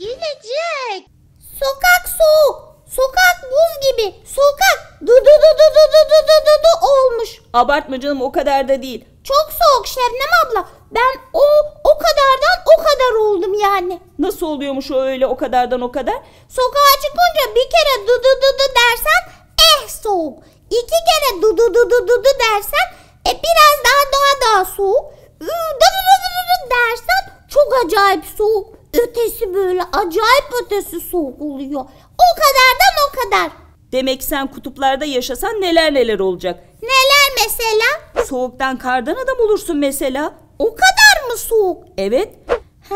Gelecek. Sokak soğuk. Sokak buz gibi. Sokak du du du du du du du du du du olmuş. Abartma canım o kadar da değil. Çok soğuk Şebnem abla. Ben o o kadardan o kadar oldum yani. Nasıl oluyormuş o öyle o kadardan o kadar? Sokağa çıkınca bir kere du du du du dersen eh soğuk. İki kere du du du du du du dersen e biraz daha daha daha soğuk. Du du du du du Dersen çok acayip soğuk. Ötesi böyle acayip ötesi soğuk oluyor. O kadardan o kadar. Demek sen kutuplarda yaşasan neler neler olacak. Neler mesela? Soğuktan kardan adam olursun mesela. O kadar mı soğuk? Evet. Ha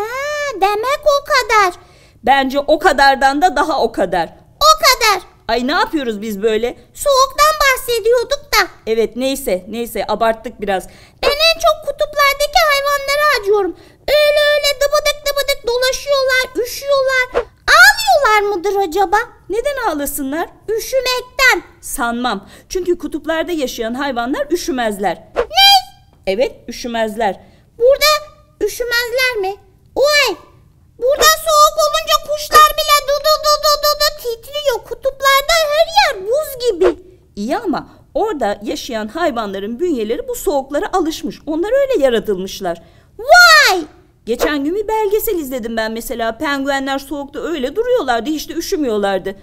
demek o kadar. Bence o kadardan da daha o kadar. O kadar. Ay ne yapıyoruz biz böyle? Soğuktan bahsediyorduk da. Evet neyse neyse abarttık biraz. Ben en çok kutup kalasınlar? Üşümekten. Sanmam. Çünkü kutuplarda yaşayan hayvanlar üşümezler. Ne? Evet üşümezler. Burada üşümezler mi? Oy! Burada soğuk olunca kuşlar bile du du du du du du titriyor. Kutuplarda her yer buz gibi. İyi ama orada yaşayan hayvanların bünyeleri bu soğuklara alışmış. Onlar öyle yaratılmışlar. Vay! Geçen gün bir belgesel izledim ben mesela. Penguenler soğukta öyle duruyorlardı, hiç de üşümüyorlardı.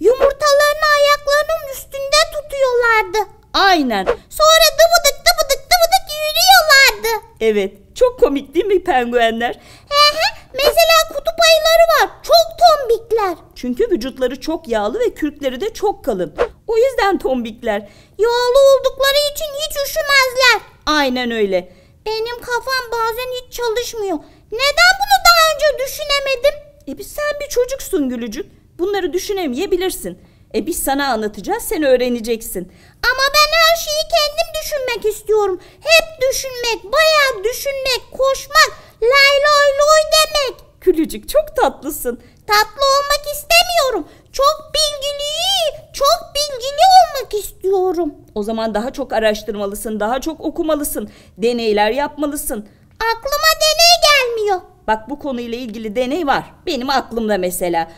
Yumurtalarını ayaklarının üstünde tutuyorlardı. Aynen. Sonra dıvıdık dıvıdık dıvıdık yürüyorlardı. Evet. Çok komik değil mi penguenler? He he. Mesela kutup ayıları var. Çok tombikler. Çünkü vücutları çok yağlı ve kürkleri de çok kalın. O yüzden tombikler. Yağlı oldukları için hiç üşümezler. Aynen öyle. Benim kafam bazen hiç çalışmıyor. Neden bunu daha önce düşünemedim? E biz sen bir çocuksun Gülücük. Bunları düşünemeyebilirsin. E biz sana anlatacağız, sen öğreneceksin. Ama ben her şeyi kendim düşünmek istiyorum. Hep düşünmek, bayağı düşünmek, koşmak, lay lay loy demek. Gülücük çok tatlısın. Tatlı olmak istemiyorum. Çok bilgili, çok bilgili olmak istiyorum. O zaman daha çok araştırmalısın, daha çok okumalısın, deneyler yapmalısın. Aklıma deney gelmiyor. Bak bu konuyla ilgili deney var. Benim aklımda mesela.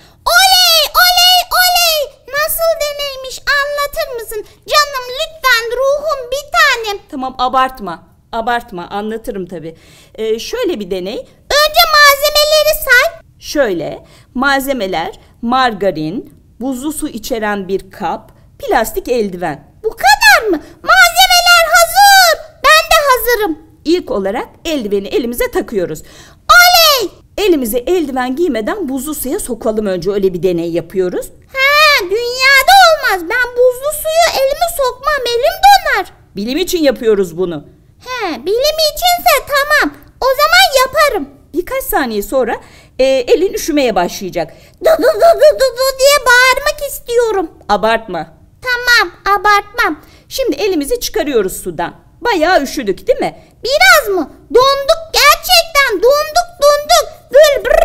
Tamam abartma. Abartma anlatırım tabii. Ee, şöyle bir deney. Önce malzemeleri say. Şöyle malzemeler margarin, buzlu su içeren bir kap, plastik eldiven. Bu kadar mı? Malzemeler hazır. Ben de hazırım. İlk olarak eldiveni elimize takıyoruz. Oley! Elimize eldiven giymeden buzlu suya sokalım önce öyle bir deney yapıyoruz. Ha dünyada olmaz. Ben buzlu suyu elime sokmam elim donar. Bilim için yapıyoruz bunu. He, bilim içinse tamam. O zaman yaparım. Birkaç saniye sonra e, elin üşümeye başlayacak. Du du du du du du diye bağırmak istiyorum. Abartma. Tamam, abartmam. Şimdi elimizi çıkarıyoruz sudan. Bayağı üşüdük değil mi? Biraz mı? Donduk gerçekten donduk donduk. Böyle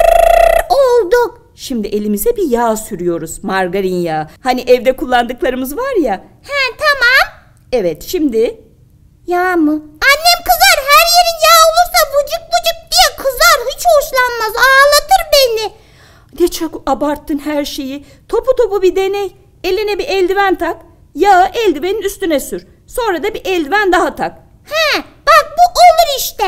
olduk. Şimdi elimize bir yağ sürüyoruz. Margarin yağı. Hani evde kullandıklarımız var ya. He tamam Evet şimdi yağ mı? Annem kızar her yerin yağ olursa bucuk bucuk diye kızar hiç hoşlanmaz ağlatır beni. Ne çok abarttın her şeyi. Topu topu bir deney. Eline bir eldiven tak. Yağı eldivenin üstüne sür. Sonra da bir eldiven daha tak. He bak bu olur işte.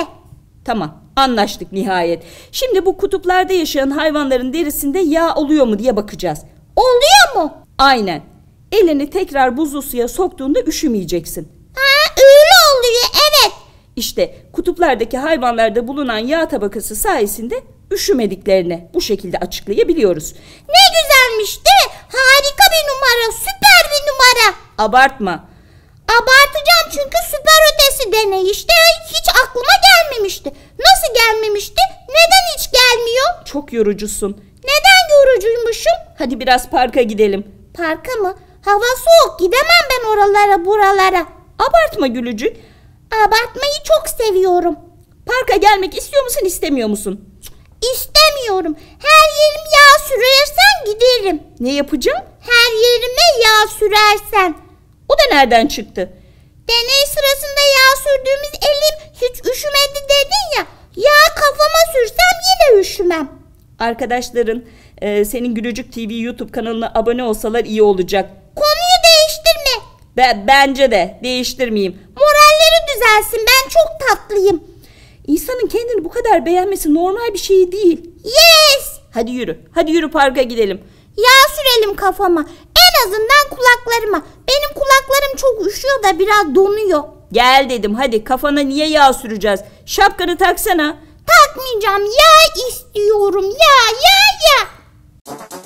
Tamam anlaştık nihayet. Şimdi bu kutuplarda yaşayan hayvanların derisinde yağ oluyor mu diye bakacağız. Oluyor mu? Aynen elini tekrar buzlu suya soktuğunda üşümeyeceksin. Ha, öyle oluyor evet. İşte kutuplardaki hayvanlarda bulunan yağ tabakası sayesinde üşümediklerini bu şekilde açıklayabiliyoruz. Ne güzelmiş değil mi? Harika bir numara, süper bir numara. Abartma. Abartacağım çünkü süper ötesi deney işte hiç aklıma gelmemişti. Nasıl gelmemişti? Neden hiç gelmiyor? Çok yorucusun. Neden yorucuymuşum? Hadi biraz parka gidelim. Parka mı? Hava soğuk gidemem ben oralara buralara. Abartma Gülücük. Abartmayı çok seviyorum. Parka gelmek istiyor musun istemiyor musun? İstemiyorum. Her yerim yağ sürersen giderim. Ne yapacağım? Her yerime yağ sürersen. O da nereden çıktı? Deney sırasında yağ sürdüğümüz elim hiç üşümedi dedin ya. Yağ kafama sürsem yine üşümem. Arkadaşların e, senin Gülücük TV YouTube kanalına abone olsalar iyi olacak. Be bence de değiştirmeyeyim. Moralleri düzelsin ben çok tatlıyım. İnsanın kendini bu kadar beğenmesi normal bir şey değil. Yes. Hadi yürü. Hadi yürü parka gidelim. Yağ sürelim kafama. En azından kulaklarıma. Benim kulaklarım çok üşüyor da biraz donuyor. Gel dedim hadi kafana niye yağ süreceğiz? Şapkanı taksana. Takmayacağım yağ istiyorum yağ yağ yağ.